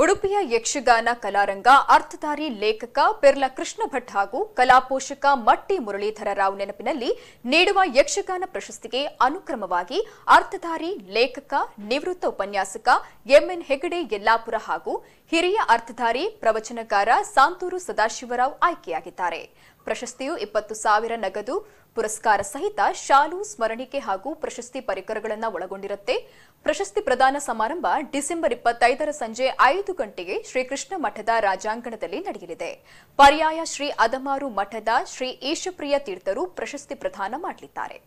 ಉಡುಪಿಯ ಯಕ್ಷಗಾನ ಕಲಾರಂಗ ಅರ್ಥಧಾರಿ ಲೇಖಕ ಪಿರ್ಲ ಕೃಷ್ಣ ಭಟ್ ಹಾಗೂ ಕಲಾಪೋಷಕ ಮಟ್ಟಿ ಮುರಳೀಧರ ರಾವ್ ನೆನಪಿನಲ್ಲಿ ನೀಡುವ ಯಕ್ಷಗಾನ ಪ್ರಶಸ್ತಿಗೆ ಅನುಕ್ರಮವಾಗಿ ಅರ್ಥಧಾರಿ ಲೇಖಕ ನಿವೃತ್ತ ಉಪನ್ಯಾಸಕ ಎಂಎನ್ ಹೆಗಡೆ ಯಲ್ಲಾಪುರ ಹಾಗೂ ಹಿರಿಯ ಅರ್ಥಧಾರಿ ಪ್ರವಚನಕಾರ ಸಾಂತೂರು ಸದಾಶಿವರಾವ್ ಆಯ್ಕೆಯಾಗಿದ್ದಾರೆ ಪ್ರಶಸ್ತಿಯು ಇಪ್ಪತ್ತು ಸಾವಿರ ನಗದು ಪುರಸ್ಕಾರ ಸಹಿತ ಶಾಲು ಸ್ಮರಣಿಕೆ ಹಾಗೂ ಪ್ರಶಸ್ತಿ ಪರಿಕರಗಳನ್ನು ಒಳಗೊಂಡಿರುತ್ತೆ ಪ್ರಶಸ್ತಿ ಪ್ರದಾನ ಸಮಾರಂಭ ಡಿಸೆಂಬರ್ ಇಪ್ಪತ್ತೈದರ ಸಂಜೆ ಐದು ಐದು ಗಂಟೆಗೆ ಶ್ರೀಕೃಷ್ಣ ಮಠದ ರಾಜಾಂಗಣದಲ್ಲಿ ನಡೆಯಲಿದೆ ಪರ್ಯಾಯ ಶ್ರೀ ಅದಮಾರು ಮಠದ ಶ್ರೀ ಈಶಪ್ರಿಯ ತೀರ್ಥರು ಪ್ರಶಸ್ತಿ ಪ್ರದಾನ ಮಾಡಲಿದ್ದಾರೆ